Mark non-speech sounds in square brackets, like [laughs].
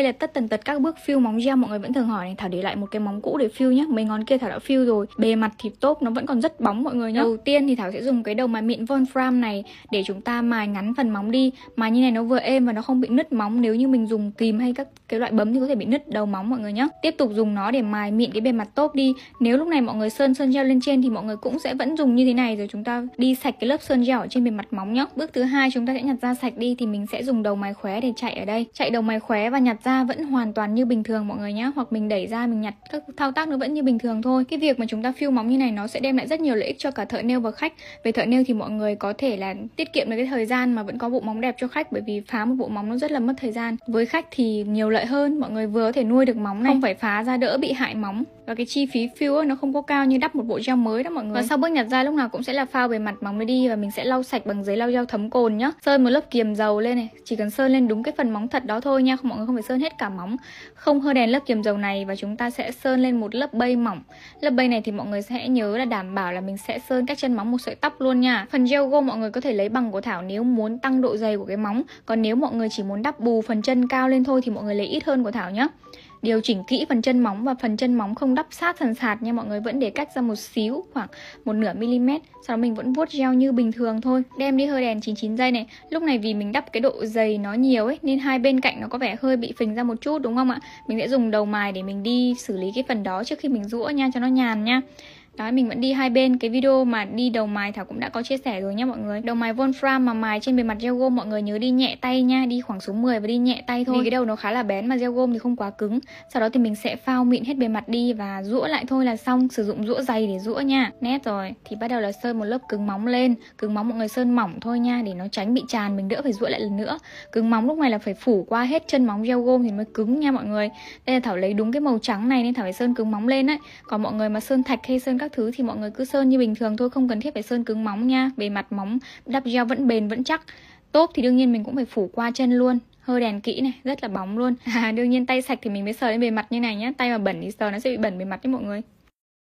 Đây là tất tần tật các bước fill móng gel mọi người vẫn thường hỏi này Thảo để lại một cái móng cũ để fill nhé Mấy ngón kia Thảo đã fill rồi Bề mặt thì tốt nó vẫn còn rất bóng mọi người nhé Đầu tiên thì Thảo sẽ dùng cái đầu mài mịn Wolfram này Để chúng ta mài ngắn phần móng đi Mài như này nó vừa êm và nó không bị nứt móng Nếu như mình dùng kìm hay các cái loại bấm thì có thể bị nứt đầu móng mọi người nhé Tiếp tục dùng nó để mài mịn cái bề mặt tốt đi Nếu lúc này mọi người sơn sơn gel lên trên thì mọi người cũng sẽ vẫn dùng như thế này Rồi chúng ta đi sạch cái lớp sơn gel ở trên bề mặt móng nhé Bước thứ hai chúng ta sẽ nhặt ra sạch đi Thì mình sẽ dùng đầu mài khóe để chạy ở đây Chạy đầu mài khóe và nhặt ra vẫn hoàn toàn như bình thường mọi người nhé hoặc mình đẩy ra mình nhặt các thao tác nó vẫn như bình thường thôi cái việc mà chúng ta phiêu móng như này nó sẽ đem lại rất nhiều lợi ích cho cả thợ nail và khách về thợ nail thì mọi người có thể là tiết kiệm được cái thời gian mà vẫn có bộ móng đẹp cho khách bởi vì phá một bộ móng nó rất là mất thời gian với khách thì nhiều lợi hơn mọi người vừa có thể nuôi được móng này không phải phá ra đỡ bị hại móng và cái chi phí fill nó không có cao như đắp một bộ gel mới đó mọi người và sau bước nhặt da lúc nào cũng sẽ là phao bề mặt móng mới đi và mình sẽ lau sạch bằng giấy lau gel thấm cồn nhá sơn một lớp kiềm dầu lên này chỉ cần sơn lên đúng cái phần móng thật đó thôi nha không mọi người không phải sơn hết cả móng không hơ đèn lớp kiềm dầu này và chúng ta sẽ sơn lên một lớp bay mỏng lớp bay này thì mọi người sẽ nhớ là đảm bảo là mình sẽ sơn các chân móng một sợi tóc luôn nha phần gel go mọi người có thể lấy bằng của thảo nếu muốn tăng độ dày của cái móng còn nếu mọi người chỉ muốn đắp bù phần chân cao lên thôi thì mọi người lấy ít hơn của thảo nhé điều chỉnh kỹ phần chân móng và phần chân móng không đắp sát sàn sạt nha mọi người vẫn để cách ra một xíu khoảng một nửa mm sau đó mình vẫn vuốt gel như bình thường thôi đem đi hơi đèn 99 giây này lúc này vì mình đắp cái độ dày nó nhiều ấy nên hai bên cạnh nó có vẻ hơi bị phình ra một chút đúng không ạ mình sẽ dùng đầu mài để mình đi xử lý cái phần đó trước khi mình rũa nha cho nó nhàn nha đó mình vẫn đi hai bên cái video mà đi đầu mài Thảo cũng đã có chia sẻ rồi nhé mọi người Đầu mài Wolfram mà mài trên bề mặt gel gôm mọi người nhớ đi nhẹ tay nha Đi khoảng số 10 và đi nhẹ tay thôi Vì cái đầu nó khá là bén mà gel gôm thì không quá cứng Sau đó thì mình sẽ phao mịn hết bề mặt đi và rũa lại thôi là xong Sử dụng rũa dày để rũa nha Nét rồi Thì bắt đầu là sơn một lớp cứng móng lên Cứng móng mọi người sơn mỏng thôi nha Để nó tránh bị tràn mình đỡ phải rũa lại lần nữa Cứng móng lúc này là phải phủ qua hết chân móng gel gôm thì mới cứng nha mọi người Đây là Thảo lấy đúng cái màu trắng này nên Thảo phải sơn cứng móng lên đấy Còn mọi người mà sơn thạch hay sơn các các thứ thì mọi người cứ sơn như bình thường thôi không cần thiết phải sơn cứng móng nha bề mặt móng đắp gel vẫn bền vẫn chắc tốt thì đương nhiên mình cũng phải phủ qua chân luôn Hơi đèn kỹ này, rất là bóng luôn à, [laughs] Đương nhiên tay sạch thì mình mới sờ lên bề mặt như này nhé Tay mà bẩn thì sờ nó sẽ bị bẩn bề mặt đấy mọi người